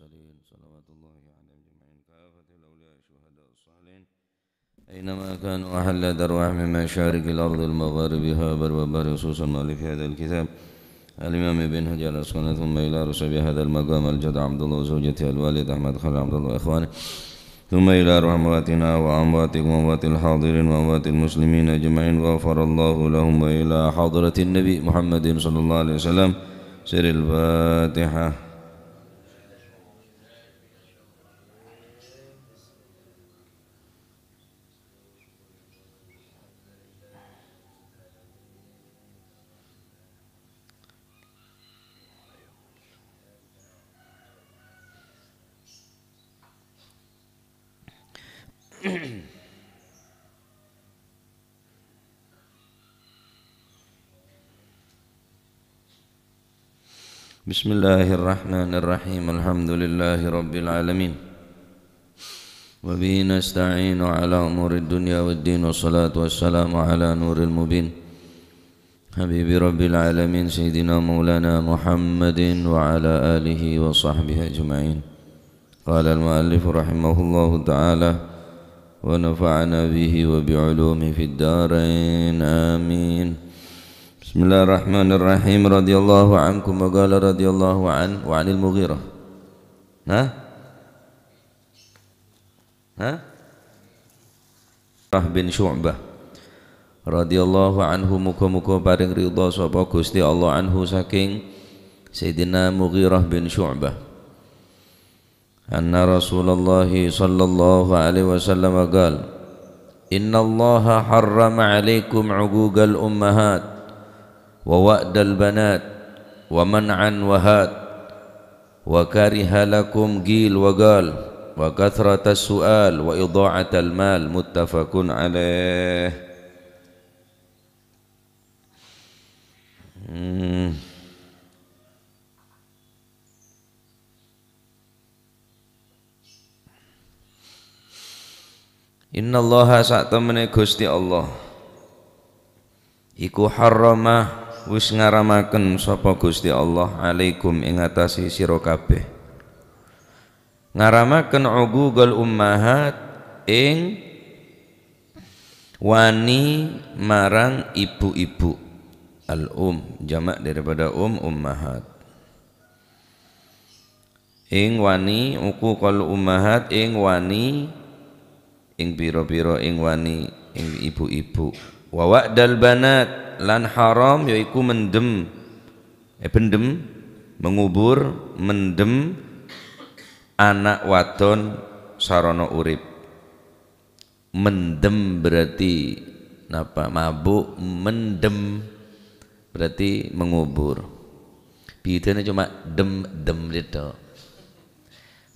المرسلين صلوات الله عليهم اجمعين كافة الأولياء الشهداء الصالحين أينما كانوا أحل درواح من مشارق الأرض المغاربها بر وبر خصوصا مؤلف هذا الكتاب الإمام ابن هجر أسكن ثم إلى رسل هذا المقام الجد عبد الله وزوجته الوالد أحمد خالد عبد الله وإخوانه ثم إلى رحماتنا وأمواتكم وأموات الحاضرين وأموات المسلمين أجمعين غفر الله لهم وإلى حضرة النبي محمد صلى الله عليه وسلم سر الفاتحة بسم الله الرحمن الرحيم الحمد لله رب العالمين وبه نستعين على أمور الدنيا والدين والصلاة والسلام على نور المبين حبيب رب العالمين سيدنا مولانا محمد وعلى آله وصحبه أجمعين قال المؤلف رحمه الله تعالى ونفعنا به وبعلومه في الدارين آمين Bismillahirrahmanirrahim radhiyallahu ankum wa radhiyallahu an wa 'anil Mughirah. Hah? Hah? Rah bin Syu'bah radhiyallahu anhu muka-muka paring ridha sapa Gusti Allah anhu saking Sayyidina Mughirah bin Syu'bah. Anna Rasulullah sallallahu alaihi wasallam qala Inna Allah harrama alaikum 'uquqal ummahat ووأد البنات ومنعا وهات وكره لكم جيل وقال وكثرة السؤال وإضاعة المال متفق عليه إن الله سأتمنى كستي الله إكو حرمه wis ngaramaken sapa Gusti Allah alaikum ing atase sira kabeh ngaramaken ugugul ummahat ing wani marang ibu-ibu al um jamak daripada um ummahat ing wani uku kal ummahat ing wani ing biro-biro ing wani ing ibu-ibu wa wa'dal banat lan haram yaitu mendem eh pendem mengubur mendem anak wadon sarono urip mendem berarti apa mabuk mendem berarti mengubur ini cuma dem dem itu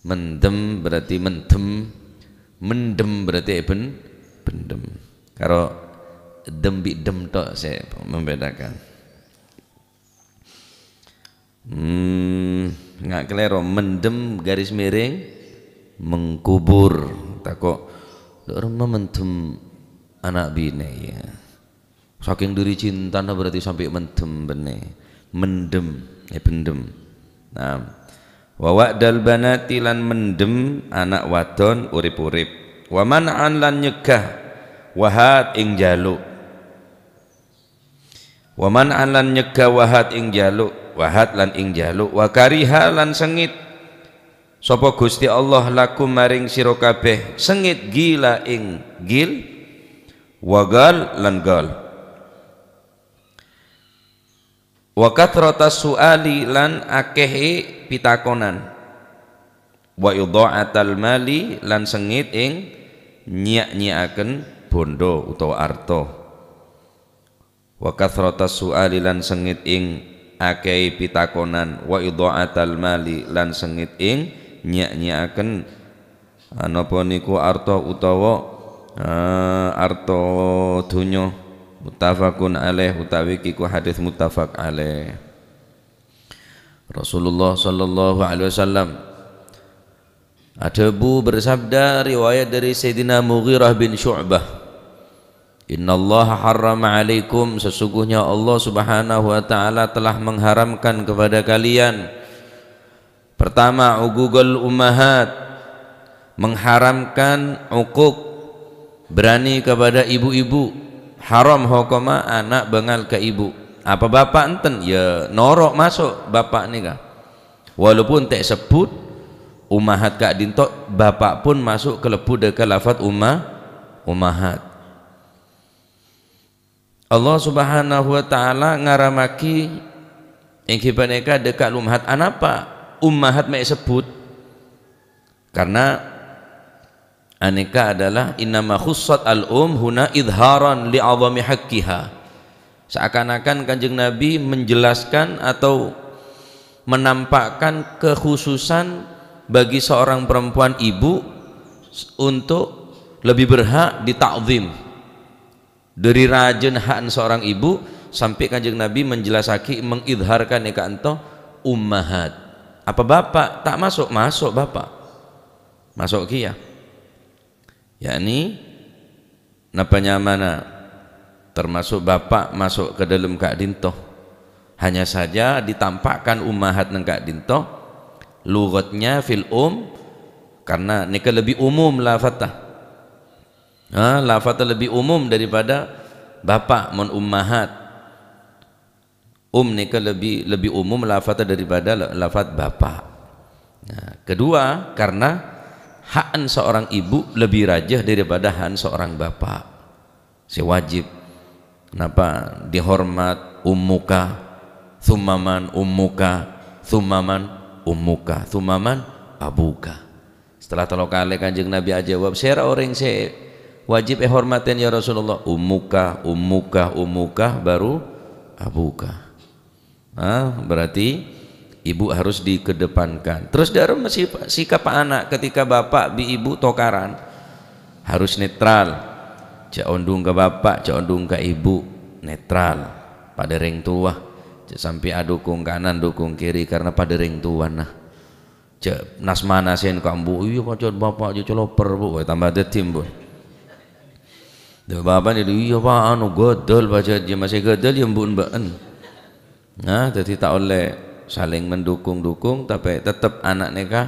mendem berarti mendem mendem berarti eben eh, bendem karo dembi demtok saya membedakan hmm nggak kelero mendem garis miring mengkubur takok orang mementum anak bine ya saking diri cinta nah berarti sampai mentum bene mendem ya pendem nah wawak dalbana tilan mendem anak wadon urip-urip Waman anlan lan nyegah wahat ing jaluk Waman alan nyega wahat ing jaluk, wahat lan ing jaluk, wa kariha lan sengit. Sapa Gusti Allah laku maring sira kabeh sengit gila ing gil wagal lan gal. Wa kathrata suali lan akeh e pitakonan. Wa idha'atal mali lan sengit ing nyiak-nyiaken bondo utawa arto wa kathrata su'ali lan sengit ing akei pitakonan wa idha'atal mali lan sengit ing nyak nyakan anapa niku arto utawa uh, arto dunyo mutafakun alaih utawi kiku hadith mutafak alaih Rasulullah sallallahu alaihi wasallam Adabu bersabda riwayat dari Sayyidina Mughirah bin Syu'bah Innallaha harrama alaikum sesungguhnya Allah Subhanahu wa taala telah mengharamkan kepada kalian pertama ugugul ummahat mengharamkan ukuk berani kepada ibu-ibu haram hukama anak bengal ke ibu apa bapak enten ya norok masuk bapak ni kah walaupun tak sebut umahat kak dintok bapak pun masuk ke lepu dekat lafaz ummah umahat Allah Subhanahu wa taala ngaramaki kibaneka dekat lumhat anapa ummahat mek sebut karena aneka adalah innama khussat al um huna idharan li awami haqqiha seakan-akan kanjeng Nabi menjelaskan atau menampakkan kekhususan bagi seorang perempuan ibu untuk lebih berhak ditakzim dari rajin haan seorang ibu sampai kanjeng Nabi menjelasaki mengidharkan ika anto ummahat apa bapak tak masuk masuk bapak masuk kia yakni napanya mana termasuk bapak masuk ke dalam kak dinto hanya saja ditampakkan ummahat neng kak dinto lugatnya fil um karena nikah lebih umum lah fatah ah, lafaz lebih umum daripada bapak mun ummahat um nikah lebih lebih umum lafaz daripada lafaz bapak nah, kedua karena hakan seorang ibu lebih rajah daripada hakan seorang bapak sewajib kenapa dihormat ummuka thumaman ummuka thumaman ummuka thumaman abuka setelah tolok kali kanjeng Nabi aja saya orang saya wajib eh hormatin ya Rasulullah umuka umuka umuka baru abuka ah berarti ibu harus dikedepankan terus darum dalam sikap anak ketika bapak bi ibu tokaran harus netral cak undung ke bapak cak undung ke ibu netral pada ring tua cak sampai adukung kanan dukung kiri karena pada ring tua nah cak nasmanasin kambu iya kacau bapak jual celoper bu tambah detim bu Dah bapak dia iya pak anu godol baca dia masih godol yang bukan mbaan. Nah, jadi tak oleh saling mendukung-dukung tapi tetap anak nikah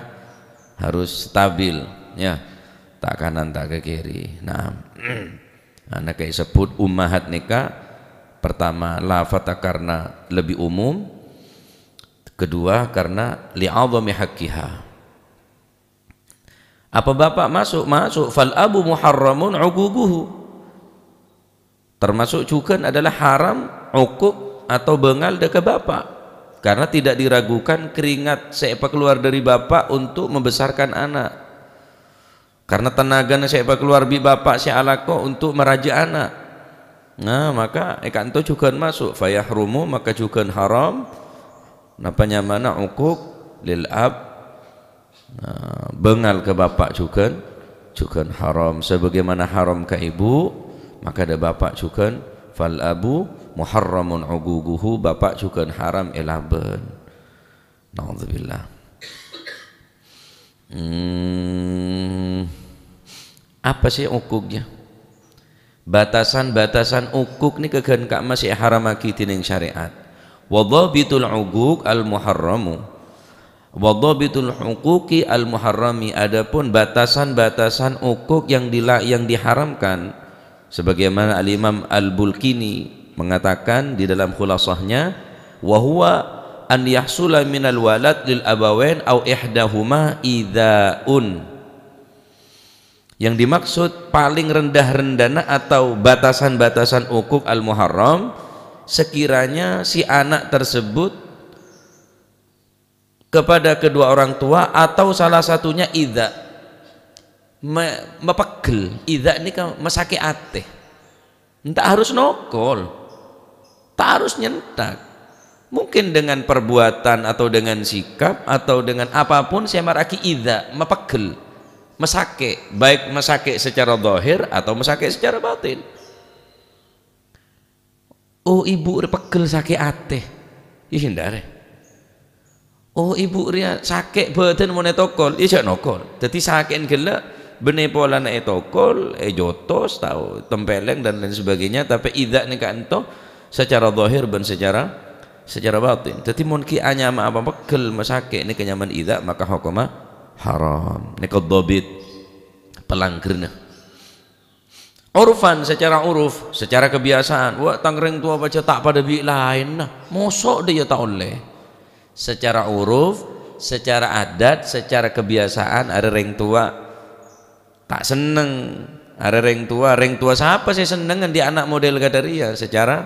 harus stabil ya. Tak kanan tak ke kiri. Nah, anak kayak sebut ummahat nikah pertama lafata karena lebih umum kedua karena li'azami haqqiha apa bapak masuk masuk fal abu muharramun uququhu termasuk juga adalah haram ukuk atau bengal dekat bapak karena tidak diragukan keringat siapa keluar dari bapak untuk membesarkan anak karena tenaga siapa keluar bi bapak si alako untuk meraja anak nah maka ekanto juga masuk fayahrumu maka juga haram apa nyamana ukuk lil ab nah, bengal ke bapak juga juga haram sebagaimana haram ke ibu maka ada bapak cukan fal abu muharramun uguguhu bapak cukan haram ilaben naudzubillah hmm, apa sih ukuknya batasan-batasan ukuk ni kegan kak masih haram akitin yang syariat wadhabitul uguk al muharramu Wadabitul hukuki al muharrami adapun batasan-batasan ukuk yang dila, yang diharamkan sebagaimana al-Imam Al-Bulkini mengatakan di dalam khulasahnya wa huwa an yahsula minal walad lil abawain au ihdahuma idzaun yang dimaksud paling rendah rendana atau batasan-batasan ukuk al-muharram sekiranya si anak tersebut kepada kedua orang tua atau salah satunya idza ma, mepegel ida ini kan mesake ate tak harus nokol tak harus nyentak mungkin dengan perbuatan atau dengan sikap atau dengan apapun saya maraki ida mepegel mesake baik mesake secara dohir atau mesake secara batin oh ibu pegel sakit ate ih hindare iya, iya, Oh ibu ria sakit badan mau netokol, iya jangan iya, nokol. Jadi sakit gelak, benepolan pola na etokol ejotos tahu tempeleng dan lain sebagainya tapi idak nih kanto secara zahir dan secara secara batin tetapi mungkin hanya ma apa pekel masake ini kenyaman idak maka hukuma haram ni kodobit pelangkirna Urfan secara uruf, secara kebiasaan. Wah, tangreng tua baca tak pada bi lain. Nah, mosok dia tak oleh. Secara uruf, secara adat, secara kebiasaan ada reng tua tak seneng ada ring tua ring tua siapa sih seneng di anak model gadaria? secara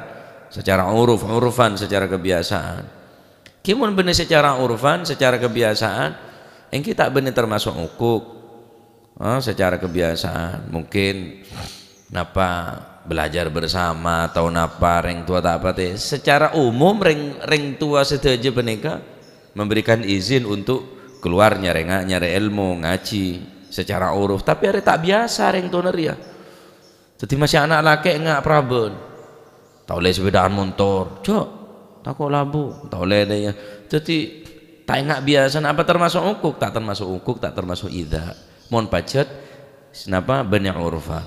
secara uruf urufan secara kebiasaan kimun benar secara urufan secara kebiasaan yang kita benar termasuk ukuk oh, ah, secara kebiasaan mungkin napa belajar bersama atau napa ring tua tak apa teh secara umum ring ring tua sedaja menikah memberikan izin untuk keluarnya nyari ilmu ngaji secara uruf tapi ada tak biasa ring toner ya jadi masih anak laki enggak problem tahu leh sepedaan motor cok tak kok labu tak leh ya jadi tak enggak biasa apa termasuk ukuk tak termasuk ukuk tak termasuk ida mon pacet kenapa banyak urfa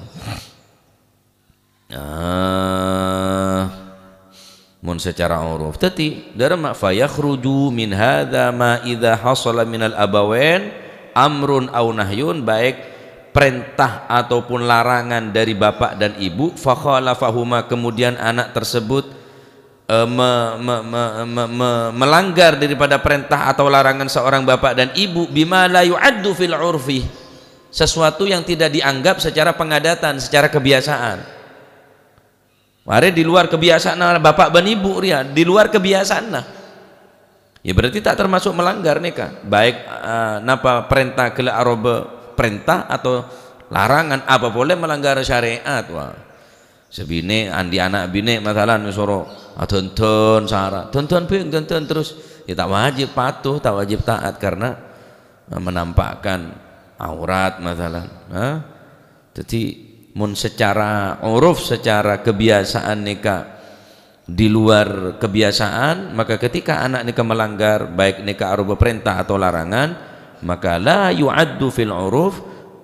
ah mun secara uruf tadi dalam fa yakhruju min hadza ma idza hasala min al abawain amrun au nahyun baik perintah ataupun larangan dari bapak dan ibu fakhalafahuma kemudian anak tersebut e, me, me, me, me, me, melanggar daripada perintah atau larangan seorang bapak dan ibu bima la yu'addu fil urfi sesuatu yang tidak dianggap secara pengadatan secara kebiasaan Mari di luar kebiasaan bapak dan ibu ria, di luar kebiasaan nah. Ya berarti tak termasuk melanggar nih kak Baik uh, perintah kele arobe perintah atau larangan apa boleh melanggar syariat wah. Sebine andi anak bine masalah nusoro ah, tonton syarat tonton ping tonton terus ya tak wajib patuh tak wajib taat karena eh, menampakkan aurat masalah. Nah, jadi mun secara uruf secara kebiasaan nih kak di luar kebiasaan maka ketika anak nikah melanggar baik nikah arubah perintah atau larangan maka la yu'addu fil uruf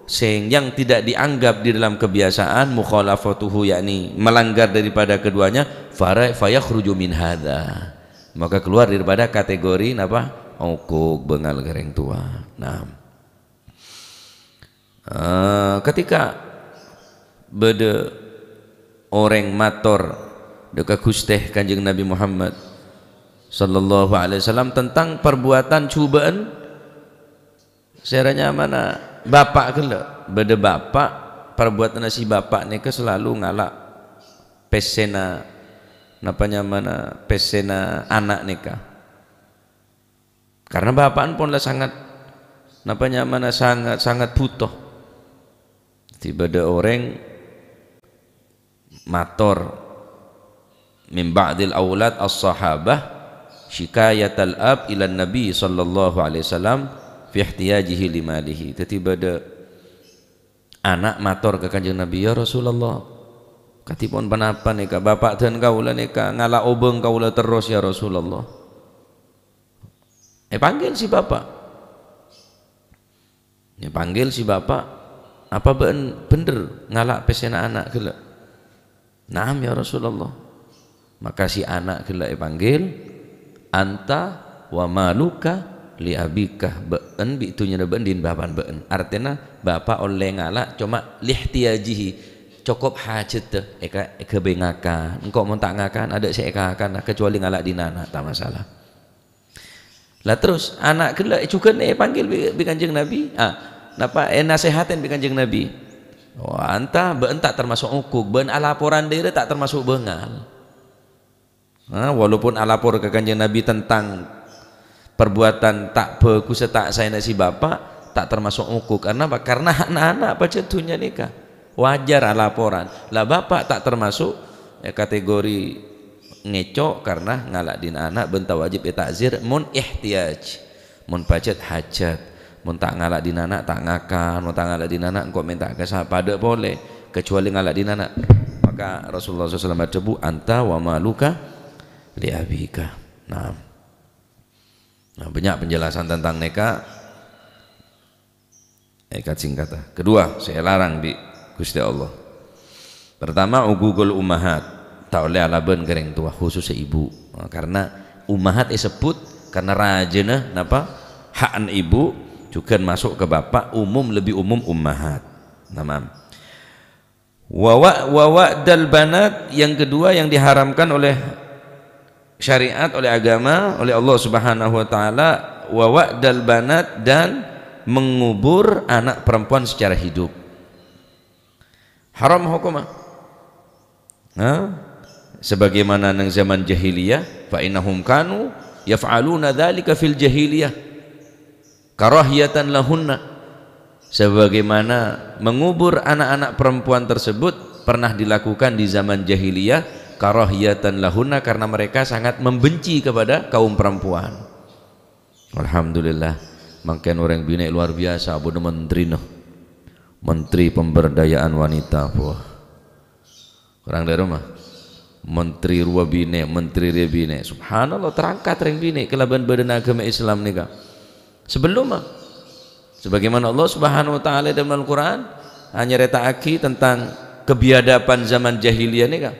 sehingga yang tidak dianggap di dalam kebiasaan mukhalafatuhu yakni melanggar daripada keduanya fayakhruju min hadha maka keluar daripada kategori apa ukuk bengal kering tua nah uh, ketika bede orang mator dekat Gusteh Kanjeng Nabi Muhammad sallallahu alaihi wasallam tentang perbuatan cubaan seranya mana bapak kele beda bapak perbuatan si bapak ni ke selalu ngalak pesena napanya mana pesena anak ni ke karena bapak pun lah sangat napanya mana sangat sangat butuh tiba ada orang mator min ba'dil aulad as-sahabah syikayat al-ab ila nabi sallallahu alaihi wasallam fi ihtiyajihi limalihi tadi ada anak mator ke kanjeng nabi ya Rasulullah katipun panapa nika bapak dan kaula nika ngala obeng kaula terus ya Rasulullah eh panggil si bapak ya panggil si bapak apa ben bener ngalak pesen anak gila Naam ya Rasulullah maka si anak gelak panggil anta wa maluka li abika be'en bitu nyana be'en din baban be'en artinya bapak oleh ngalak cuma lihtiajihi cukup hajat teh eka kebengakan engkau mau tak ngakan ada si eka akan nah, kecuali ngala di nana tak masalah lah terus anak kelak juga nih panggil bi kanjeng nabi ah napa eh nasehatin bi kanjeng nabi oh anta beentak tak termasuk ukuk ben alaporan dia tak termasuk bengal Nah, walaupun alapor ke kanjeng Nabi tentang perbuatan tak beku setak saya nasi bapak tak termasuk uku karena apa? karena anak-anak baca tunya nikah wajar alaporan lah bapak tak termasuk ya, kategori ngeco karena ngalak din anak benta wajib etazir ya mun ihtiyaj mun pacet hajat mun tak ngalak din anak tak ngakan mun tak ngalak din anak engkau minta ke pada boleh kecuali ngalak din anak maka Rasulullah SAW berdebu anta wa maluka abika. Nah. Nah, banyak penjelasan tentang neka. Nekat singkat. Kedua, saya larang di Gusti Allah. Pertama, ugugul ummahat Tak oleh alaban kering tua khusus ibu. Nah, karena ummahat disebut karena rajana napa? Hakan ibu juga masuk ke bapak umum lebih umum ummahat. nama wawak wawak dal yang kedua yang diharamkan oleh syariat oleh agama oleh Allah Subhanahu wa taala wa wa'dal banat dan mengubur anak perempuan secara hidup haram hukumah nah, sebagaimana nang zaman jahiliyah fa innahum kanu yaf'aluna dzalika fil jahiliyah karahiyatan lahunna sebagaimana mengubur anak-anak perempuan tersebut pernah dilakukan di zaman jahiliyah karahiyatan lahuna karena mereka sangat membenci kepada kaum perempuan Alhamdulillah makan orang bina luar biasa abu menteri noh menteri pemberdayaan wanita wah orang dari rumah menteri ruwa bine menteri re subhanallah terangkat orang bine kelaban badan agama Islam nika sebelum sebagaimana Allah subhanahu wa ta'ala dalam Al-Quran hanya reta aki tentang kebiadaban zaman jahiliyah kak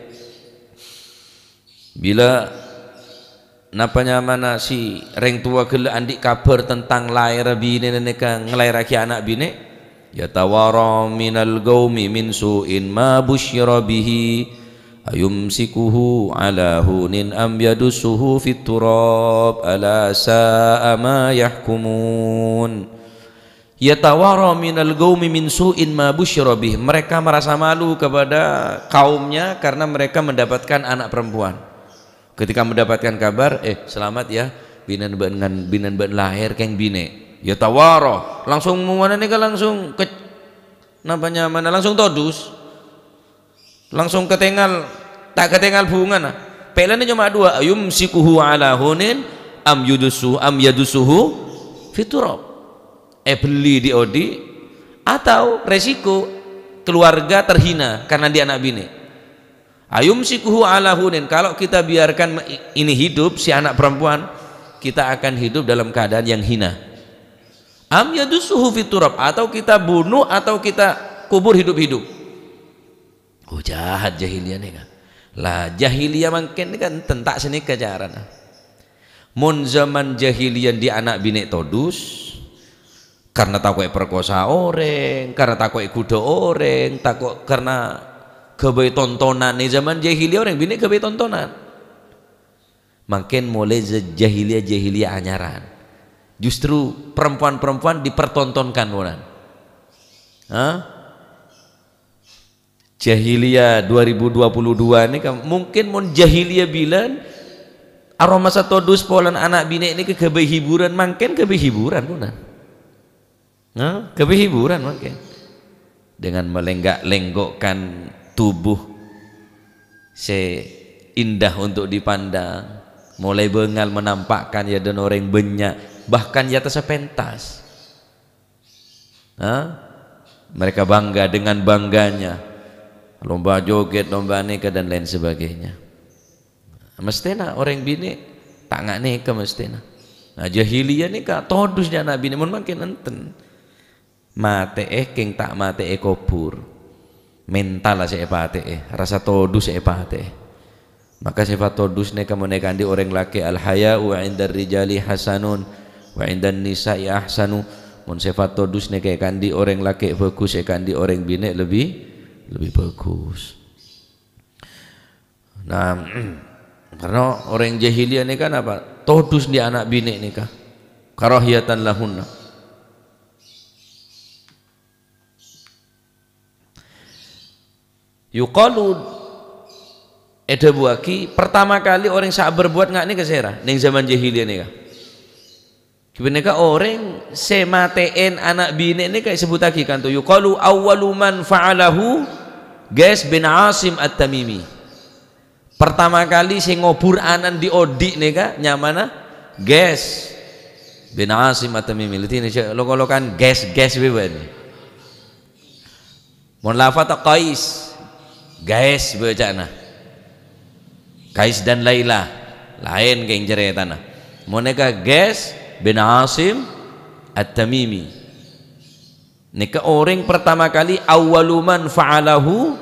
bila napa nyaman si reng tua kele andik kabar tentang lahir bini neneka ngelahiraki anak bini ya tawara minal gaumi min su'in ma busyira bihi ayumsikuhu ala hunin am yadusuhu fit turab ala sa'a ma yahkumun ya tawara minal gaumi min su'in ma busyira bihi mereka merasa malu kepada kaumnya karena mereka mendapatkan anak perempuan ketika mendapatkan kabar eh selamat ya binan dengan binan ban lahir keng bine ya tawaro langsung mana nih kan langsung ke namanya mana langsung todus langsung ketengal tak ketengal bunga nah pelannya cuma dua ayum sikuhu ala hunin am yudusu am yadusuhu fiturop, eh beli di atau resiko keluarga terhina karena dia anak bini ayumsikuhu ala hunin kalau kita biarkan ini hidup si anak perempuan kita akan hidup dalam keadaan yang hina am yadusuhu fiturab atau kita bunuh atau kita kubur hidup-hidup oh jahat jahiliyah nih kan lah jahiliyah mungkin kan tentak sini kejaran mun zaman jahiliyah di anak binek todus karena takut perkosa orang karena takut kuda orang takut karena kebaik tontonan nih zaman jahiliyah orang bini kebaik tontonan makin mulai jahiliyah jahiliyah anyaran justru perempuan-perempuan dipertontonkan orang Hah? jahiliyah 2022 ini kan, mungkin mau jahiliyah bilang aroma satu dus polan anak bini ini ke kebaik hiburan makin kebaik hiburan bukan nah, kebaik hiburan makin dengan melenggak-lenggokkan tubuh se indah untuk dipandang mulai bengal menampakkan ya dan orang banyak bahkan di atas pentas mereka bangga dengan bangganya lomba joget lomba neka dan lain sebagainya mestena orang bini tak ngak nikah mestena nah jahiliyah nikah todusnya nabi ini mungkin enten mate eh king tak mate eh kopur mental lah sepa hati eh. rasa todus sepa hati eh. maka sifat todus ne kemenekan di orang laki al haya wa indar rijali hasanun wa indan nisa'i ahsanu mun sifat todus ne kayak kandi orang laki bagus kekan kandi orang bine lebih lebih bagus nah karena orang jahiliyah nih kan apa todus di anak bini nikah karohiyatan lahunna yuqalu buaki pertama kali orang sak berbuat nggak nih sera neng zaman jahiliyah nih kah Kebenika orang sematen anak bini nih kayak sebut lagi kan tuh yukalu awaluman fa'alahu Guys bin Asim At-Tamimi pertama kali si ngobur anan di odik nih kah nyamana ah? Guys bin Asim At-Tamimi Lihat ini lo kalau kan guys guys bebani Mun lafata kais Guys becana. Kais dan Laila lain geng jere tanah. Moneka Guys bin Asim At-Tamimi. Nika orang pertama kali awaluman fa'alahu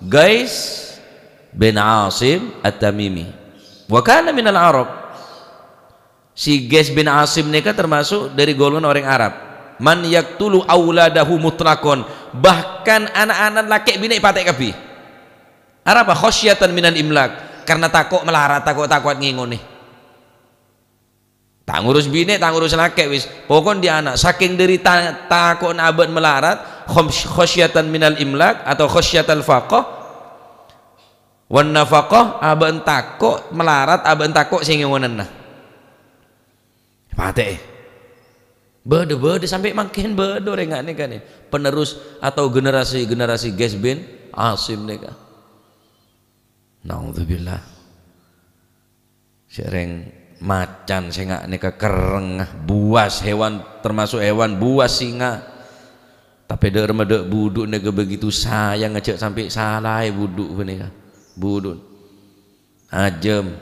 Guys bin Asim At-Tamimi. Wa kana minal Arab. Si Guys bin Asim nika termasuk dari golongan orang Arab man yaktulu auladahu mutlakon bahkan anak-anak laki binek patek kapi Arab apa? Khosyatan minan imlak. Karena takut melarat, takut takut ngingon nih. Tak ngurus bini, tak ngurus laki wis. Pokon dia anak saking dari ta takut abad melarat, khosyatan minal imlak atau khosyatan faqah. Wan nafaqah abad takut melarat, abad takut sing ngonen nah. Patek bede bede sampai makin bedo. rengan nih kan penerus atau generasi generasi Gesbin asim nih kan Naudzubillah. sering macan singa ini kekereng buas hewan termasuk hewan buas singa tapi dek remedek buduk nega begitu sayang ngecek sampai salah e buduk benika ya. buduk ajem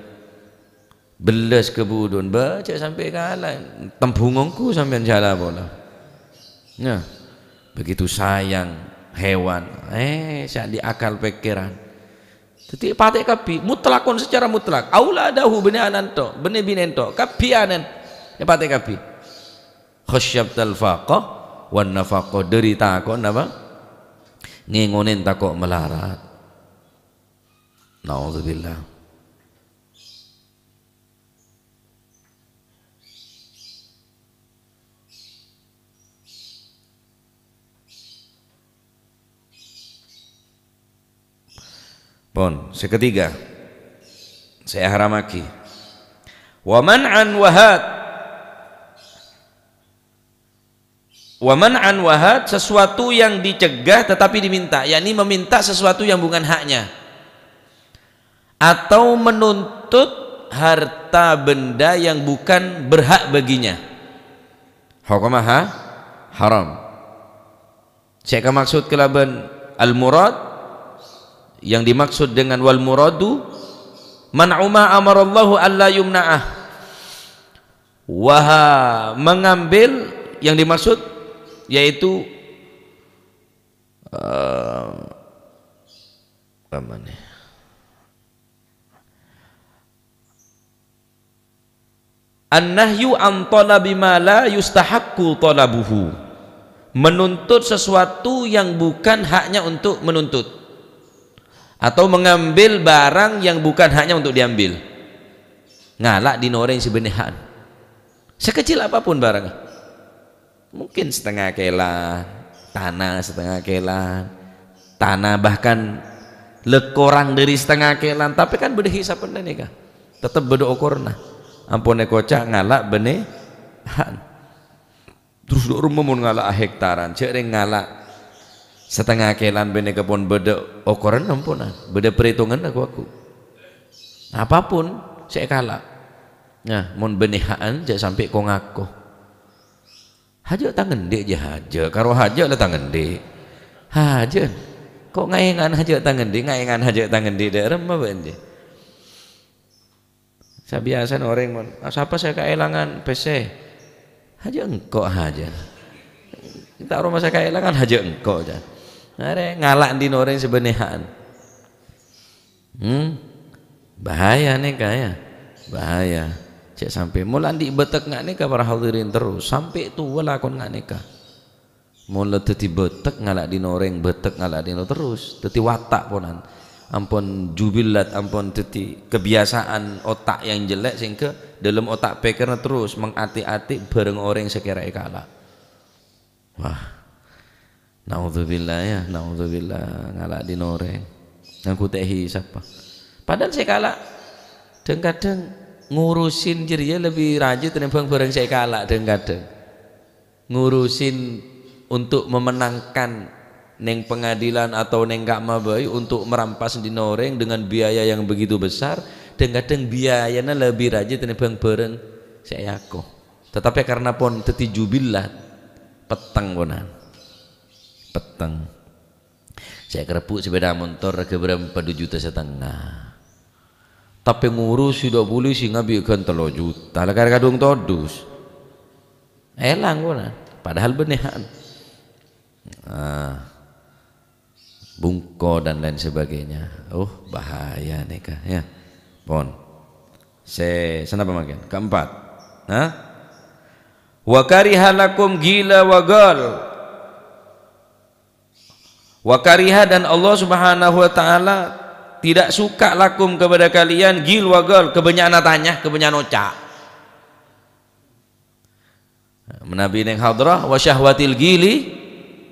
belas ke buduk baca sampai kalah tembungongku sampai salah bola Nah begitu sayang hewan eh saya diakal pikiran Titik patek kapi mutlakon secara mutlak. Aula dahu bene ananto, bene binento, kapi anen. Ya patek kapi. Khasyab talfaqah wan nafaqah derita kok napa? Ngengonen takok melarat. Nauzubillah. Bon. seketiga saya haramaki. Wa man'an wahad Wa man'an wahad sesuatu yang dicegah tetapi diminta, yakni meminta sesuatu yang bukan haknya. Atau menuntut harta benda yang bukan berhak baginya. Hukumaha haram. Saya maksud kelaban al-murad yang dimaksud dengan wal muradu man'uma amarallahu alla yumna'ah waha mengambil yang dimaksud yaitu uh, eh, namanya An-nahyu an talabi ma la yustahaqqu talabuhu. Menuntut sesuatu yang bukan haknya untuk menuntut atau mengambil barang yang bukan hanya untuk diambil ngalak di noreng sebenarnya sekecil apapun barang mungkin setengah kela tanah setengah kela tanah bahkan lekorang dari setengah kela tapi kan beda hisap nih tetap beda ukurna ampun kocak ngalak benih terus rumah mau ngalak hektaran cek ngalak setengah kelan bene kepon beda ukuran ampunan beda perhitungan aku aku apapun saya kalah nah mun benihaan saya sampai kau ngaku haja tangan dia je haja karo haja lah tangan dia haja kok ngayengan haja tangan dia ngayengan haja tangan dia dah remah bende saya biasa orang mun ah, siapa saya kehilangan PC haja engkau haja tak rumah saya kehilangan haja engkau jangan Are ngalak di noreng sebenihan. Hmm? Bahaya nih kaya. Bahaya. Cek sampai mula di betek ngak nikah para hadirin terus sampai tua lakon nggak nikah. Mula teti betek ngalak di noreng betek ngalak di noreng terus teti watak ponan. Ampun jubilat ampun teti kebiasaan otak yang jelek sehingga dalam otak pekerna terus mengati-ati bareng orang sekira ngalak. Wah, Naudzubillah ya, naudzubillah ngalak di noreng. Yang kutehi siapa? Padahal saya kalah. Dan kadang ngurusin jirinya lebih rajin tenimbang bareng saya kalah dan kadang ngurusin untuk memenangkan neng pengadilan atau neng gak mabai untuk merampas di noreng dengan biaya yang begitu besar dan kadang biayanya lebih rajin tenimbang bareng saya aku tetapi karena pon teti petang bonan peteng saya kerepuk sepeda motor keberan pada juta setengah tapi ngurus sudah boleh sih ngabikan telur juta lah kadung todus elang kuna padahal beneran ah, bungko dan lain sebagainya oh bahaya nikah ya pon se sana makin keempat Nah, wa halakum gila wagal wa kariha dan Allah subhanahu wa ta'ala tidak suka lakum kepada kalian gil wa gal kebanyakan tanya kebanyakan oca menabi neng hadrah wa syahwatil gili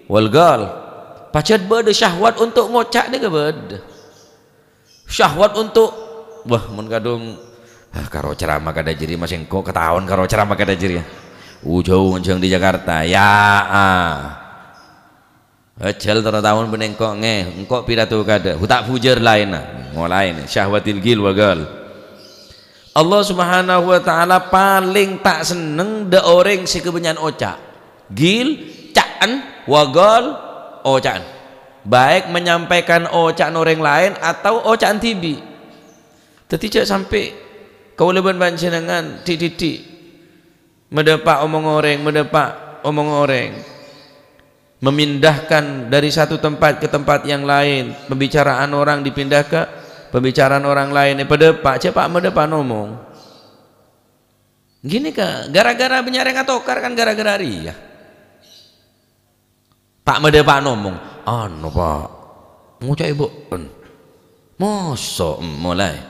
wal gal pacat berde syahwat untuk ngocak ni ke berde syahwat untuk wah mun kadung ah, karo ceramah kada jiri masing kok ketahuan karo ceramah kada jiri Ujau jauh di Jakarta ya ah Ajal tahun tahun pun nge, engkok pidato kada. Hutak fujer lain ngolain oh, syahwatil gil wagal. Allah Subhanahu wa taala paling tak seneng de orang si kebenyan oca. Gil, caan, wagal, ocaan. Baik menyampaikan ocaan orang lain atau ocaan tibi. Tapi cak sampai kau leban panjenengan titik-titik medepak omong orang, medepak omong orang memindahkan dari satu tempat ke tempat yang lain pembicaraan orang dipindah ke pembicaraan orang lain daripada pak cepak pak ngomong gini ke gara-gara penyarang atokar kan gara-gara ria pak mendepak ngomong anu pak ngucap ibu masa mulai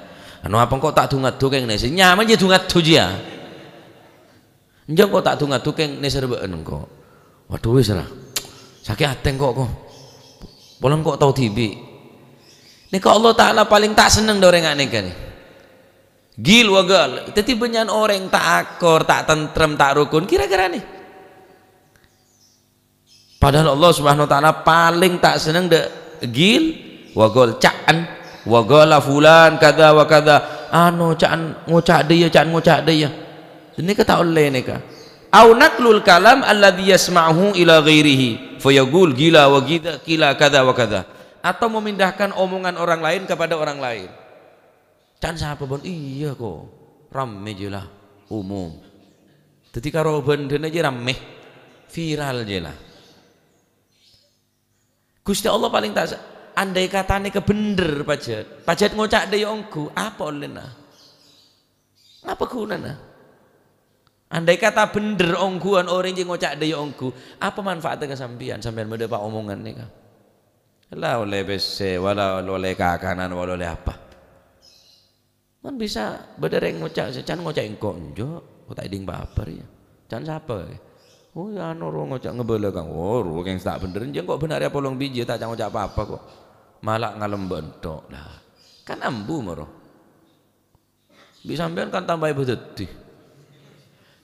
anu apa kok tak dungat dukeng nasi nyaman aja dungat ya njeng kok tak dungat dukeng nasi rebeen kok waduh wis Sakit ateng kok kok. Bolong kok tau tibi. Nek Allah Taala paling tak seneng doreng ngene kene. Gil wagal, tetapi banyak orang tak akor, tak tentrem, tak rukun. Kira-kira nih. Padahal Allah Subhanahu Wa Taala paling tak seneng de gil wagal caan wagala fulan kada wakada. Ano cak ngocak dia, caan cak dia. Ini kata oleh nih kak au naklul kalam alladhi yasma'uhu ila ghairihi fayaqul gila wa gida kila kada wa kada atau memindahkan omongan orang lain kepada orang lain can siapa bon iya kok rame jelah umum jadi kalau benden aja rame viral jelah Gusti Allah paling tak andai katane kebener pajat pajat ngocak deh ongku ya apa lena? Apa apa gunanya Andai kata bener ongguan orang oh, yang ngocak deh ya ongku, apa manfaatnya kesampian sampai pak omongan nih kak? Lah oleh besi, wala oleh kakanan, wala oleh apa? Man bisa yang ngocak, can ngocak yang konjo, kok tak ding baper ya? Can siapa? Ya? Oh ya anu ruang ngocak ngebele kang, oh ruang yang tak bener, jeng kok benar ya polong biji tak can ngocak apa apa kok? Malah ngalem bentok lah, kan ambu moro. Bisa kan tambah ibu tetih.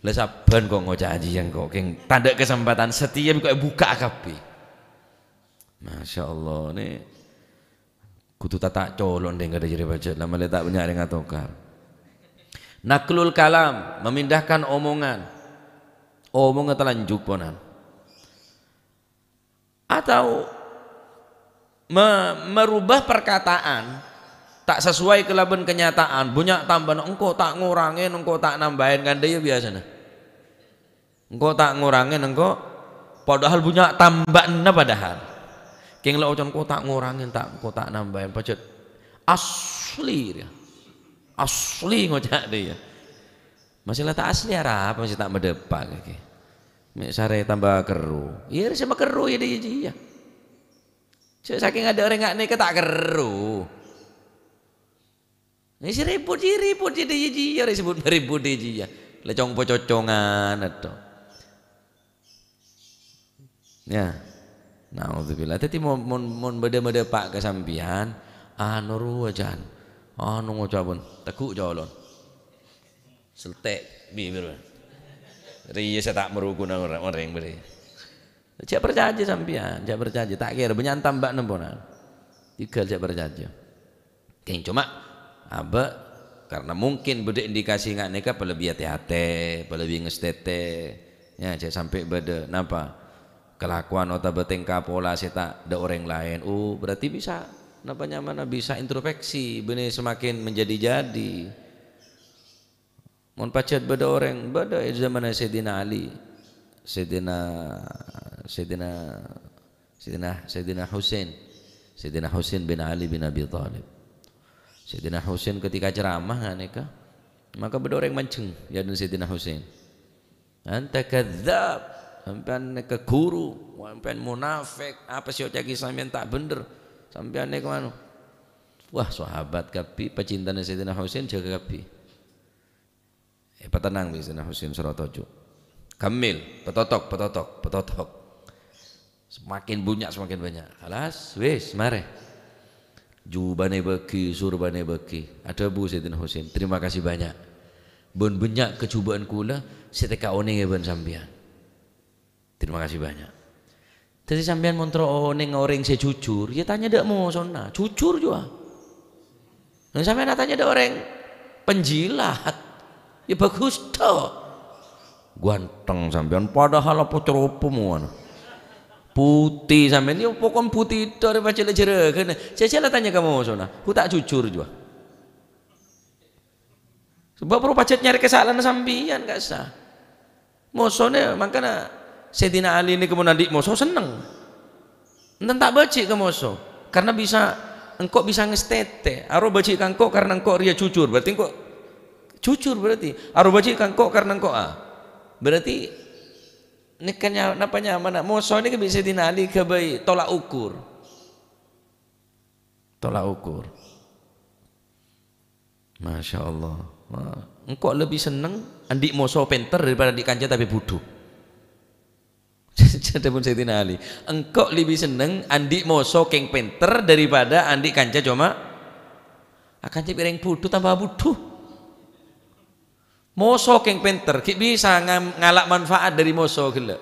Lah saben kok aji ajian kok king tanda kesempatan setia kok buka kapi. Masya Allah ini tak tata colon nggak ada jadi baca lama letak punya dengan tukar. Naklul kalam memindahkan omongan. Oh, omongan telanjuk ponan. Atau me merubah perkataan tak sesuai kelaben kenyataan punya tambahan engkau tak ngurangin engkau tak nambahin kan dia biasanya engkau tak ngurangin engkau padahal punya tambahan padahal king lo engkau tak ngurangin tak engkau tak nambahin pacet asli dia asli ngocak dia masih tak asli harap masih tak medepak lagi misalnya tambah keru iya sama keru ya dia ya, ya. saking ada orang nggak nih tak keru ini ribut, ribut, jadi ji ya disebut ribut jadi ya. Lecong pococongan atau. Ya. Nauzubillah. Tadi mau mau mau beda-beda pak kesampian. Ah nuru ajan. Ah nungu cawon, Tekuk jalan. Seltek bibir. Ria saya tak merukun orang orang beri. Cak percaya sampian, cak percaya tak kira banyak mbak nempona. Tiga cak percaya. Keng cuma abe karena mungkin bude indikasi nggak nikah lebih hati-hati lebih ngestete ya cek sampai beda napa kelakuan otak beteng kapola tak ada orang lain Oh, berarti bisa napa nyaman bisa introspeksi benih semakin menjadi-jadi mon pacet beda orang beda zaman Sayyidina Ali Sayyidina Sayyidina Sayyidina Sayyidina Husain Sayyidina Husain bin Ali bin Abi Thalib Sayyidina Husain ketika ceramah aneka maka bedoreng mancing ya dan Sayyidina Husain anta kadzab sampean ke guru sampean munafik apa sih cagi sampean tak bener sampean ke mana wah sahabat kapi pecinta Sayyidina Husain jaga kapi eh petenang Sayyidina Husain Suratojo kamil petotok petotok petotok semakin banyak, semakin banyak alas wis mare jubane beki surbane beki ada bu Sayyidina Husin terima kasih banyak Bun banyak kecubaan kula seteka oning ya, ben sambian terima kasih banyak jadi sambian montro oning oh, orang saya jujur ya tanya dak mau sona jujur juga dan nah, sampean tanya dak orang penjilat ya bagus toh ganteng sambian padahal apa ceropo mau anu? putih sampai ni ya, pokoknya putih tok arep kena saya lah tanya kamu sana aku tak jujur juga sebab perlu pacet nyari kesalahan sampean gak sah mosone makanya Sayyidina Ali ini kemudian adik moso seneng nentak tak baca ke moso karena bisa engkau bisa ngestete aro baca kangkau karena engkau ria jujur berarti engkau jujur berarti aro baca kangkau karena engkau ah berarti ini kenya napa nyaman moso ini bisa dinali bayi tolak ukur tolak ukur masya Allah Wah, engkau lebih seneng andik Moso penter daripada andik kanca tapi bodoh jadi pun Sayyidina Ali engkau lebih seneng andik Moso keng penter daripada Andi kanca cuma akan ah, jadi piring bodoh tambah butuh. Moso keng pinter, kita bisa ngalak manfaat dari moso gila.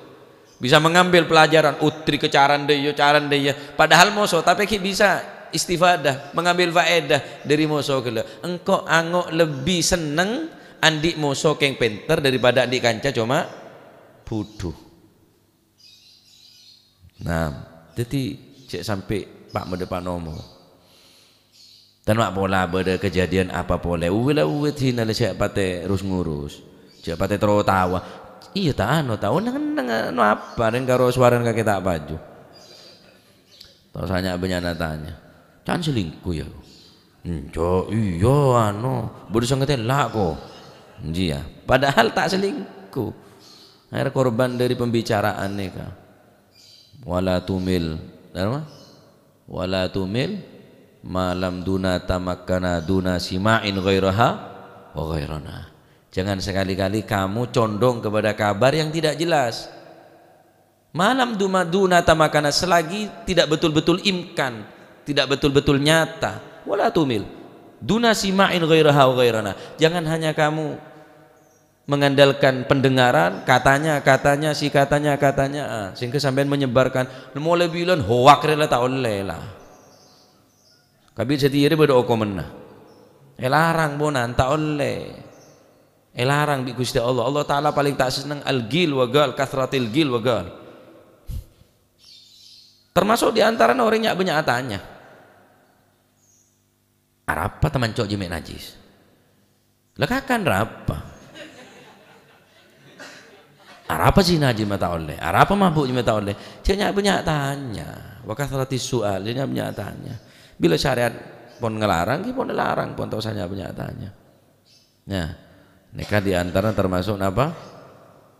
Bisa mengambil pelajaran, utri kecaran deh, caran deh ya. Padahal moso, tapi kita bisa istifadah, mengambil faedah dari moso gila. Engkau angok lebih seneng andik moso keng pinter daripada andi kanca cuma bodoh. Nah, jadi cek sampai Pak Medepanomo. Tan mak pola beda kejadian apa boleh. Uwila uwit hina le siapa pate rus ngurus. Siapa pate tero tawa. Iya ta anu tahu Neng neng no apa Neng karo neng kita tak baju. Terus hanya benyana tanya. Can selingkuh ya. Enjo hmm, iya anu bodoh sangat ya, lah kok. Hmm, iya. Padahal tak selingkuh. Akhir korban dari pembicaraan nih kak. Wala tumil. Wala tumil malam duna tamakkana duna sima'in ghairaha wa ghairana. Jangan sekali-kali kamu condong kepada kabar yang tidak jelas. Malam duma duna tamakana selagi tidak betul-betul imkan, tidak betul-betul nyata, wala tumil. Duna sima'in ghairaha wa ghairana. Jangan hanya kamu mengandalkan pendengaran katanya katanya si katanya katanya ah, sehingga sampai menyebarkan mulai bilang hoak rela tak oleh lah kabijatiyere bedo nah. Eh larang bonan tak oleh eh, larang bi Gusti Allah Allah taala paling tak seneng al gil wa gal kasratil gil wa gal termasuk diantara orang yang banyak tanya apa teman cok jemek najis lekakan rapa Arapa sih najis mata oleh Arapa mabuk mata oleh Cenya banyak tanya Wakas soal Cenya banyak tanya Bila syariat pun ngelarang, pun ngelarang pun tahu saja penyataannya. Nah, ya. nikah diantara termasuk apa?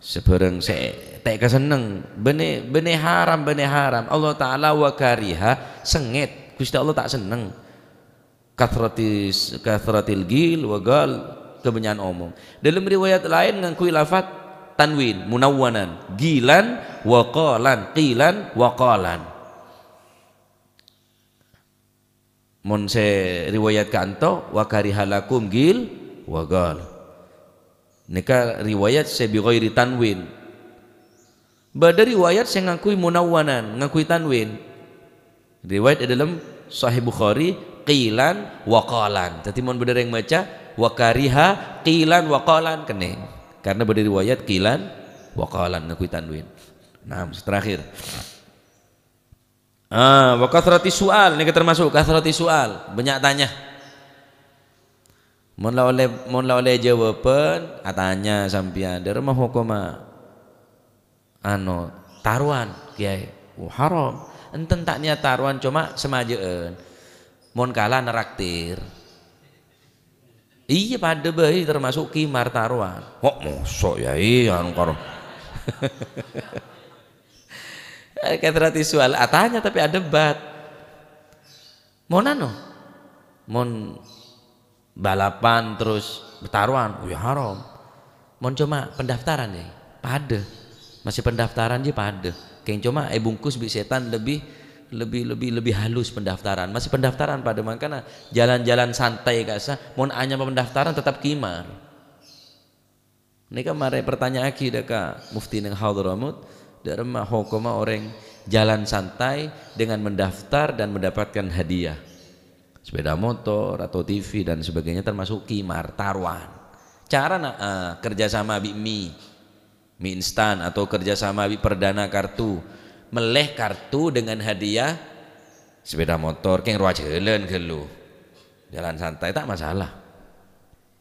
Sebereng se tak keseneng, bene bene haram bene haram. Allah Taala wakariha sengit. Gusti Allah tak seneng. Kathratis kathratil gil wagal kebanyakan omong. Dalam riwayat lain ngakui lafat tanwin munawwanan gilan qalan qilan qalan mon se riwayat kanto anto wa karihalakum gil wa gal nika riwayat se bi ghairi tanwin bada riwayat saya ngakui munawwanan ngakui tanwin riwayat dalam sahih bukhari qilan wa qalan tadi mun bada yang maca wa kariha qilan wa qalan kene karena bada riwayat qilan wa qalan ngakui tanwin nah terakhir Ah, wa kathrati sual ini termasuk kathrati sual, banyak tanya. Mun oleh mun oleh jawaban, atanya ah, sampean dari rumah hukuma anu taruan kiai. uharom oh, haram. Enten tak niat taruan cuma semajeun. Mun kalah neraktir. Iya pada bayi termasuk kimar taruan. Kok oh, mosok ya iya anu Eh, kathrati sual atanya ah, tapi ada bat Monano, no, mon balapan terus bertaruan, wih oh, ya haram Mon cuma pendaftaran deh, ya? pada masih pendaftaran aja ya, pada keng cuma eh bungkus bi setan lebih lebih lebih lebih halus pendaftaran masih pendaftaran pada makanya jalan-jalan santai kasa Mon hanya pendaftaran tetap kimar kan mare pertanyaan aki deka mufti neng hadramut derma hukuma orang jalan santai dengan mendaftar dan mendapatkan hadiah. Sepeda motor atau TV dan sebagainya termasuk kimar, tarwan Cara nak uh, eh, kerjasama bi Mi mi instan atau kerjasama bi perdana kartu. Meleh kartu dengan hadiah sepeda motor keng ruah jalan kelu Jalan santai tak masalah.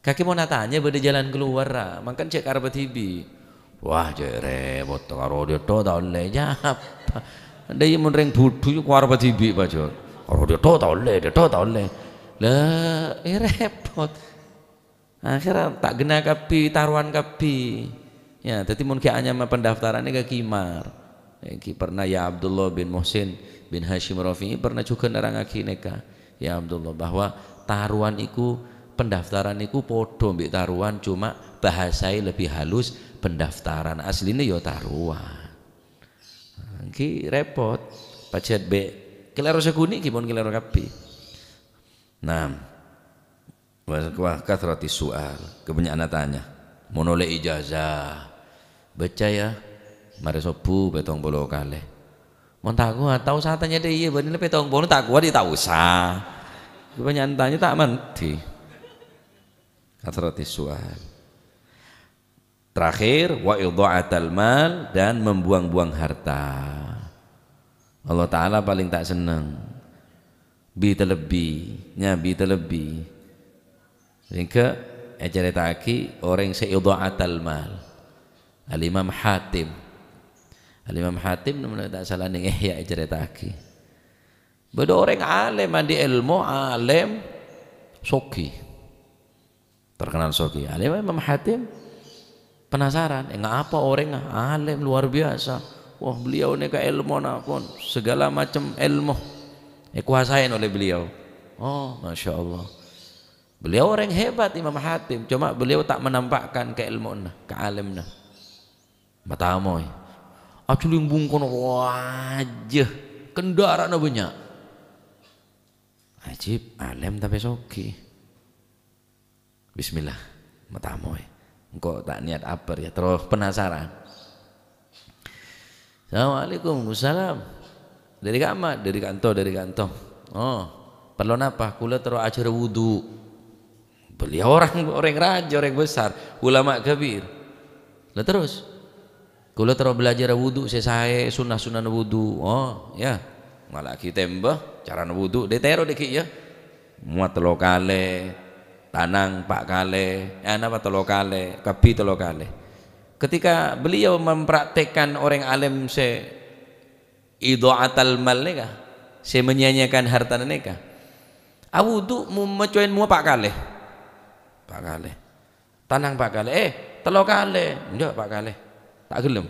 Kaki mau nanya beda jalan keluar, makan cek arba TV Wah jadi repot karo dia to tau le jap. ada yang mending budu ku arep dibik bi Jor. Karo dia to tau le, dia to tau le. Lah repot. Akhirnya tak kena kapi taruan kapi. Ya, tadi mun mah pendaftaran ini ke Kimar. Ki pernah ya Abdullah bin Muhsin bin Hashim Rofi pernah juga aki neka. Ya Abdullah bahwa taruhan iku pendaftaran iku podo mbek taruhan cuma bahasai lebih halus pendaftaran aslinya yo taruhan ki repot pacet be kelero sekuni ki pun kelero kapi nah wah kathrati soal kebanyakan tanya monole ijazah baca ya mari sopu betong bolo kale mon kuat, tau tanya deh iya bani betong bolo tak di tahu sa kebanyakan tanya tak menti kathrati soal Terakhir wa idha'atal mal dan membuang-buang harta. Allah taala paling tak senang. Bi telebi, nya bi telebi. Sehingga ejaretaki eh, orang idha'atal mal. Al Imam Hatim. Al Imam Hatim namun tak salah ning ihya eh, ejaretaki. bedo orang alim mandi ilmu alim soki. Terkenal soki. Al Imam Hatim penasaran eh, apa orang ah, alim luar biasa wah beliau neka ilmu nakon segala macam ilmu eh, kuasain oleh beliau oh masya Allah beliau orang hebat Imam Hatim cuma beliau tak menampakkan keilmuannya nah, kealimnya matamoy eh. aculing bungkon wajah kendaraan banyak ajib alim tapi soki bismillah matamoy engkau tak niat apa ya terus penasaran Assalamualaikum Salam dari kamar dari kantor dari kantor oh perlu apa kula terus acara wudu beliau orang orang raja orang besar ulama kabir lah terus kula terus belajar wudu saya sunnah sunnah wudu oh ya malah kita tembak cara wudu dia dikit ya muat lokale Tanang pak kale eh, anak apa tolo kale Kabi tolo kale ketika beliau mempraktekkan orang alim se idoatal mal nikah se menyanyikan harta neka. aku tuh mau mecoin pak kale pak kale tanang pak kale eh tolo kale enggak pak kale tak gelem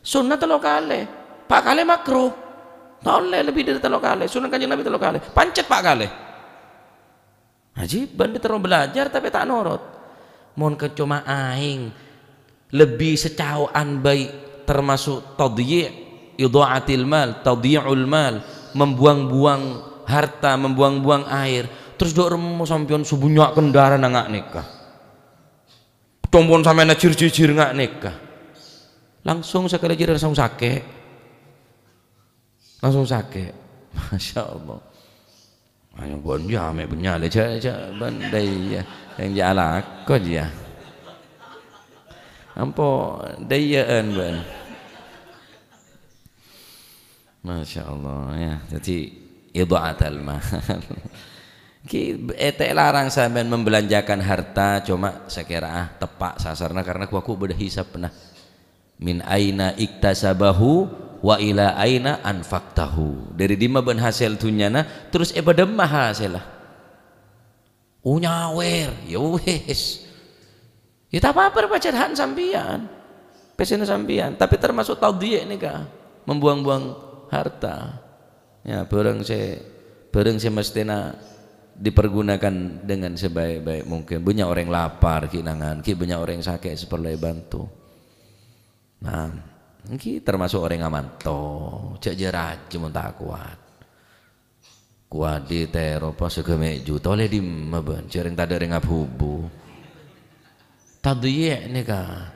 sunnah tolo kale pak kale makruh toleh lebih dari tolo kale sunnah kanjeng nabi tolo kale pancet pak kale Haji bandit terus belajar tapi tak nurut. Mohon kecuma aing lebih secauan baik termasuk tadyi' idha'atil mal, tadyi'ul mal, membuang-buang harta, membuang-buang air. Terus dok remo sampeyan subunyak kendaraan nang nikah. Tompon sampeyan jir-jir nggak nikah. Langsung sekali jir langsung sakit. Langsung sakit. Masya Allah Ayo bon jame benyale cha cha bandai yang jala ko dia. Ampo dayaan ban. Masya Allah ya. Jadi idaat al-mahal. Ete larang sampean membelanjakan harta cuma sekira ah tepak sasarna karena ku aku beda hisap pernah min aina iktasabahu wa ila aina anfaktahu dari dima ben hasil tunyana terus ibadah eh maha hasilah unyawer oh, ya wis ya tak apa-apa pacarhan sambian pesen sambian tapi termasuk dia ini kah membuang-buang harta ya bareng saya bareng saya mestina dipergunakan dengan sebaik-baik mungkin banyak orang lapar kinangan ki banyak orang sakit seperti bantu nah ini termasuk orang yang ngamanto, cek jerat cuman tak kuat. Kuat di teropa segeme juta oleh di meben, cereng tadi orang ngabubu. ini nikah,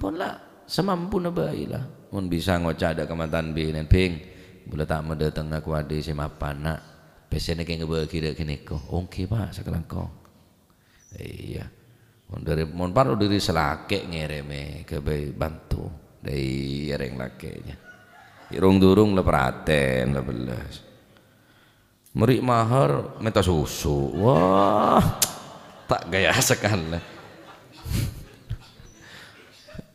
pun lah semampu nabai lah. Mun bisa ngocak ada kematan bini, ping, boleh tak datang tengah kuat di mapan nak. Pesennya kayak ngebel kira kini kok, ongki pak kok, Iya, mun dari mun paru diri selake ngereme kebe bantu dari ring lakenya irung durung lah praten lah belas merik mahar minta susu wah tak gaya sekali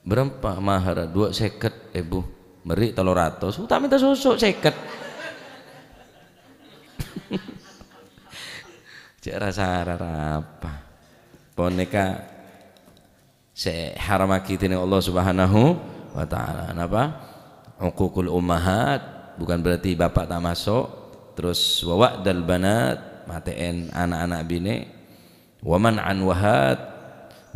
berapa mahar dua seket ibu eh, merik telur ratus tak minta susu seket cek rasa apa boneka se kita tini Allah subhanahu wa taala. Kenapa? Uququl ummahat bukan berarti bapak tak masuk. Terus wa dal banat matiin anak-anak bini. Wa man an wahat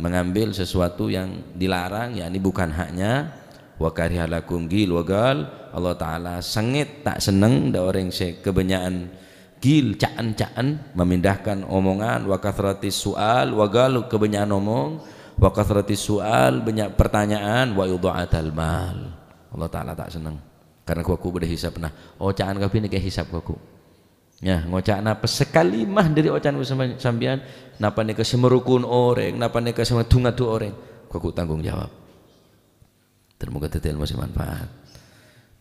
mengambil sesuatu yang dilarang yakni bukan haknya wa karihalakum gil wagal Allah taala sengit tak seneng da orang se kebanyakan gil caan caan memindahkan omongan wa kathratis sual wagal kebanyakan omong wa kasratis sual banyak pertanyaan wa yudha'atal mal Allah taala tak senang karena aku udah hisap nah ocaan ini kayak hisap ku ya ngocak napa sekali mah dari ocan sambian napa nih semerukun orang napa nika semetunga tu orang ku tanggung jawab termoga tetel masih manfaat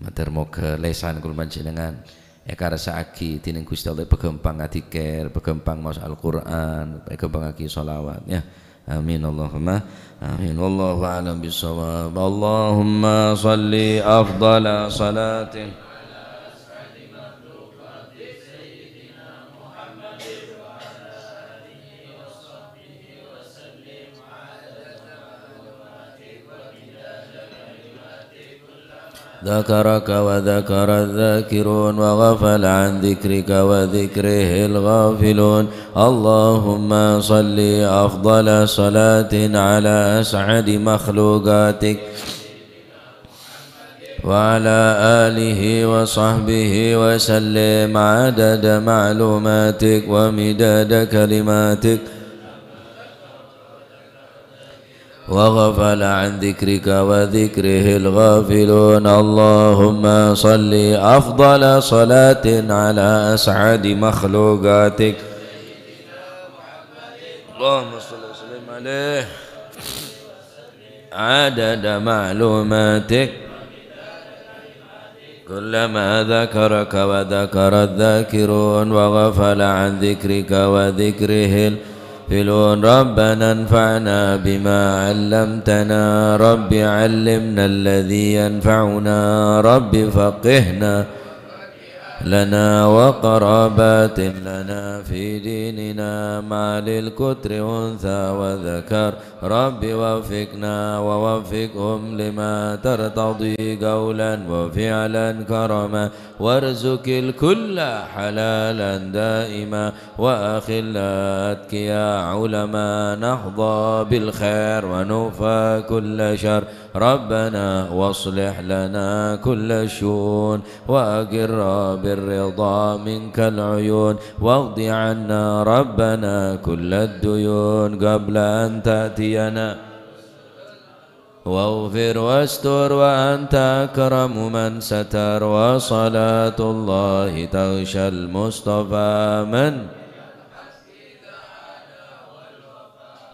mater moga lesan kul panjenengan ya karasa aki tineng Gusti Allah pegempang atiker pegempang mas Al-Qur'an pegempang aki solawat ya آمين اللهم آمين والله أعلم بالصواب اللهم صل أفضل صلاة ذكرك وذكر الذاكرون وغفل عن ذكرك وذكره الغافلون اللهم صل أفضل صلاة على أسعد مخلوقاتك وعلى آله وصحبه وسلم عدد معلوماتك ومداد كلماتك وغفل عن ذكرك وذكره الغافلون اللهم صل أفضل صلاة على أسعد مخلوقاتك اللهم صل وسلم عليه عدد معلوماتك كلما ذكرك وذكر الذاكرون وغفل عن ذكرك وذكره الغافلون غافلون ربنا انفعنا بما علمتنا رب علمنا الذي ينفعنا رب فقهنا لنا وقرابات لنا في ديننا مع للكتر أنثى وذكر رب وفقنا ووفقهم لما ترتضي قولا وفعلا كرما وارزق الكل حلالا دائما وأخلا أتكيا علما نحظى بالخير ونوفى كل شر ربنا واصلح لنا كل شؤون وأقر بالرضا منك العيون واقض عنا ربنا كل الديون قبل أن تأتينا واغفر واستر وأنت أكرم من ستر وصلاة الله تغشى المصطفى من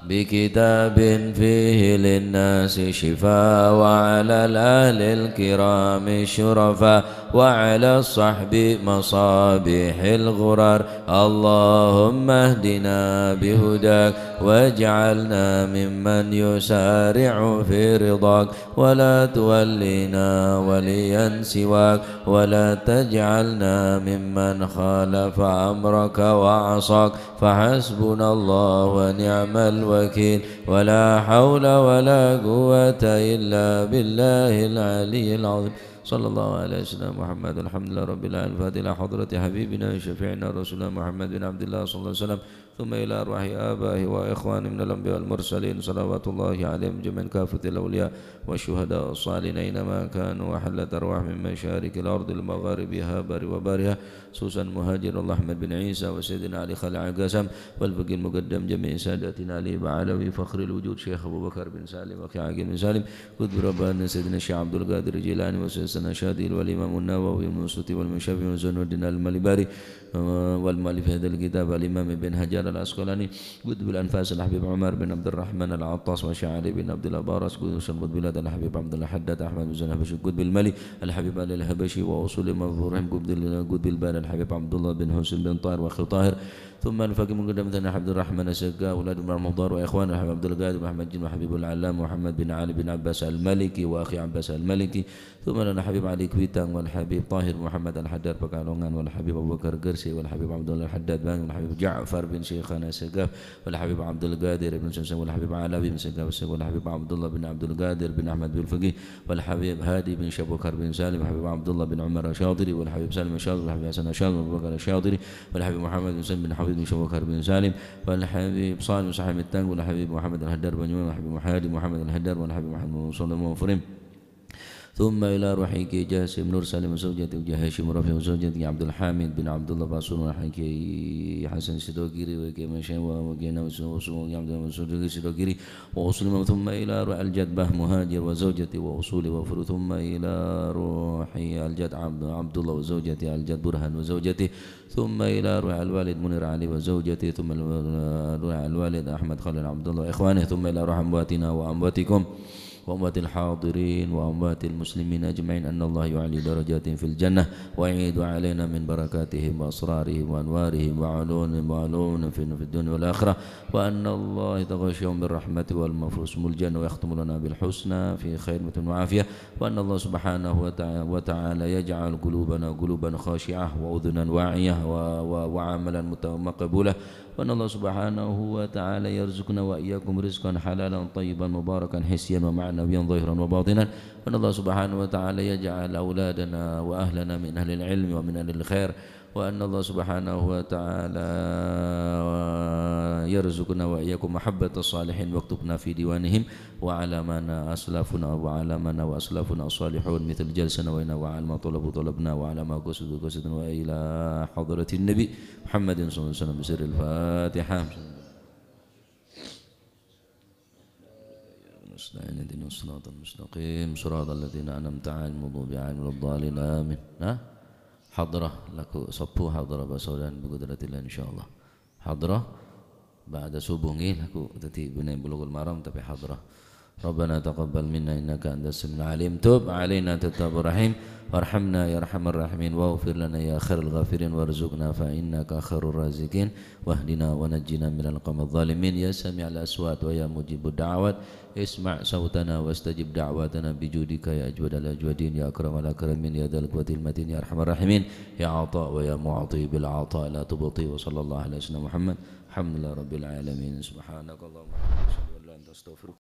بكتاب فيه للناس شفاء وعلى الأهل الكرام شرفا وعلى الصحب مصابيح الغرر اللهم اهدنا بهداك واجعلنا ممن يسارع في رضاك ولا تولنا وليا سواك ولا تجعلنا ممن خالف أمرك وعصاك فحسبنا الله ونعم الوكيل ولا حول ولا قوة إلا بالله العلي العظيم صلى الله عليه وسلم محمد الحمد لله رب العالمين فاتح حضرة حبيبنا وشفيعنا رسولنا محمد بن عبد الله صلى الله عليه وسلم ثم إلى أرواح آبائه وإخوانه من الأنبياء والمرسلين صلوات الله عليهم جميعا كافة الأولياء والشهداء الصالحين أينما كانوا وحلت أرواح من مشارق الأرض المغاربها بر وبارها سوسن مهاجر الله أحمد بن عيسى وسيدنا علي خلع القسم والبقي المقدم جميع سادتنا علي بعلوي فخر الوجود شيخ أبو بكر بن سالم وأخي عاقل بن سالم قد ربنا سيدنا الشيخ عبد القادر الجيلاني وسيدنا شادي والإمام النووي والمنصوتي والمشافي وزنودنا المالباري آه، والمؤلف هذا الكتاب الإمام بن هجر هلال الأسقلاني قد بالأنفاس الحبيب عمر بن عبد الرحمن العطاس وشعلي بن عبد الله بارس قدس بلاد الحبيب عبد الله حداد أحمد بن الحبشي قد بالملي الحبيب علي الهبشي وأصول منظورهم قد بالبال الحبيب عبد الله بن حسين بن طاهر وأخي طاهر ثم الفقيه من قدم مثلا عبد الرحمن السقا أولاد بن المضار وإخوانه أحمد عبد القادر محمد جن وحبيب العلام محمد بن علي بن عباس الملكي وأخي عباس الملكي ثم لنا حبيب علي كويتان والحبيب طاهر محمد الحداد بكالونغان والحبيب أبو بكر قرسي والحبيب عبد الله الحداد بان والحبيب جعفر بن شيخنا السقاف والحبيب عبد القادر بن شمس والحبيب علي بن سقاف والحبيب عبد الله بن عبد القادر بن أحمد بن الفقيه والحبيب هادي بن شبكر بن سالم والحبيب عبد الله بن عمر الشاطري والحبيب سالم الشاطري والحبيب حسن الشاطري والحبيب بكر الشاطري والحبيب محمد بن سلم بن حبيب حفيد بن بكر بن سالم والحبيب صالح صاحب التنق والحبيب محمد الهدر بن يوم والحبيب محمد الهدر والحبيب محمد صلى الله عليه وسلم ثم إلى روحك جاسم نور سالم وجه هاشم رفيع زوجته عبد الحامد بن عبد الله باسون وحكي حسن سدوكيري وكي مشان وكينا وسوم عبد الله سدوكيري وأسلم ثم إلى روح به مهاجر وزوجتي وأصولي وفر ثم إلى روحي الجد عبد, عبد الله وزوجتي الجد برهان وزوجتي ثم إلى روح الوالد منير علي وزوجتي ثم روح الوالد أحمد خالد عبد الله وإخوانه ثم إلى روح أمواتنا وأمواتكم وأموات الحاضرين وأموات المسلمين أجمعين أن الله يعلي درجاتهم في الجنة ويعيد علينا من بركاتهم وأسرارهم وأنوارهم وعلونهم وعلون في الدنيا والآخرة وأن الله يتغشهم بالرحمة والمفروس الجنة ويختم لنا بالحسنى في خير وعافية وأن الله سبحانه وتعالى يجعل قلوبنا قلوبا خاشعة وأذنا واعية وعملا مقبولة وأن الله سبحانه وتعالى يرزقنا وإياكم رزقا حلالا طيبا مباركا حسيا ومعنويا ظاهرا وباطنا وأن الله سبحانه وتعالى يجعل أولادنا وأهلنا من أهل العلم ومن أهل الخير وأن الله سبحانه وتعالى يرزقنا وإياكم محبة الصالحين واكتبنا في ديوانهم وعلمنا أسلافنا وعلمنا وأسلافنا الصالحون مثل جلسنا وإنا وعلى ما طلبوا طلبنا وعلى ما قصدوا قصدنا وإلى حضرة النبي محمد صلى الله عليه وسلم بسر الفاتحة المستعين اهدنا الصراط المستقيم صراط الذين أنعمت عليهم مضوب عليهم الضالين آمين حضرة لك صبوا حضرة بسولان بقدرة الله إن شاء الله حضرة ba'da subuh ngil aku tadi benar bulogul maram tapi hadrah Rabbana taqabbal minna innaka antas samiul alim tub alaina tatabur warhamna ya arhamar rahimin wa lana ya khairul ghafirin warzuqna fa innaka khairur razikin wahdina wa najjina minal qawmi ya samial aswat wa ya mujibud da'wat isma' sautana wastajib da'watana bijudika ya ajwadal ajwadin ya akramal akramin ya dzal matin ya arhamar rahimin ya ata wa ya bil ata la tubti wa sallallahu alaihi Muhammad Alhamdulillah Rabbil Alamin Subhanakallahumma wa